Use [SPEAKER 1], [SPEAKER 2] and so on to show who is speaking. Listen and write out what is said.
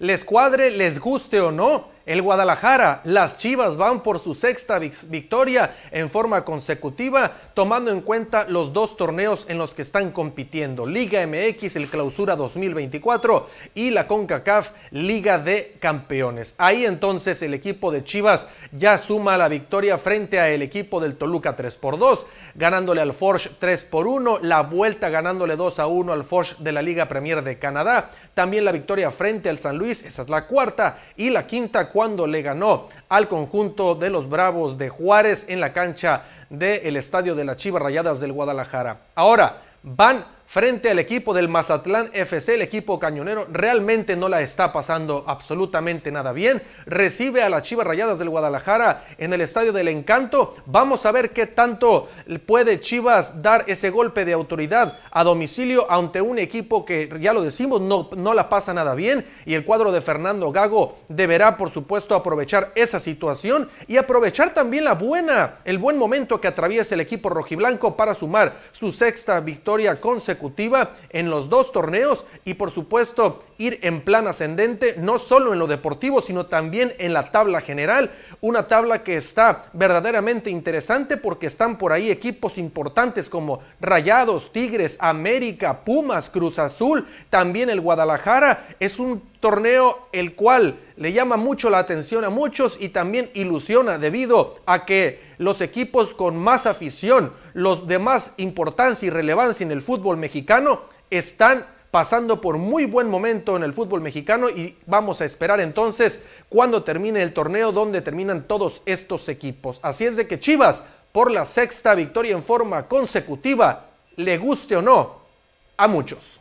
[SPEAKER 1] les cuadre, les guste o no. El Guadalajara, las Chivas van por su sexta victoria en forma consecutiva, tomando en cuenta los dos torneos en los que están compitiendo, Liga MX, el Clausura 2024 y la CONCACAF Liga de Campeones. Ahí entonces el equipo de Chivas ya suma la victoria frente al equipo del Toluca 3 por 2, ganándole al Forge 3 por 1, la vuelta ganándole 2 a 1 al Forge de la Liga Premier de Canadá, también la victoria frente al San Luis, esa es la cuarta, y la quinta cuando le ganó al conjunto de los Bravos de Juárez en la cancha del Estadio de las Chivas Rayadas del Guadalajara. Ahora van frente al equipo del Mazatlán FC, el equipo cañonero realmente no la está pasando absolutamente nada bien. Recibe a las Chivas Rayadas del Guadalajara en el Estadio del Encanto. Vamos a ver qué tanto puede Chivas dar ese golpe de autoridad a domicilio ante un equipo que, ya lo decimos, no, no la pasa nada bien. Y el cuadro de Fernando Gago deberá, por supuesto, aprovechar esa situación y aprovechar también la buena, el buen momento que atraviesa el equipo rojiblanco para sumar su sexta victoria consecutiva en los dos torneos y por supuesto ir en plan ascendente, no solo en lo deportivo, sino también en la tabla general. Una tabla que está verdaderamente interesante porque están por ahí equipos importantes como Rayados, Tigres, América, Pumas, Cruz Azul, también el Guadalajara. Es un torneo el cual le llama mucho la atención a muchos y también ilusiona debido a que los equipos con más afición, los de más importancia y relevancia en el fútbol mexicano, están pasando por muy buen momento en el fútbol mexicano y vamos a esperar entonces cuando termine el torneo donde terminan todos estos equipos. Así es de que Chivas, por la sexta victoria en forma consecutiva, le guste o no a muchos.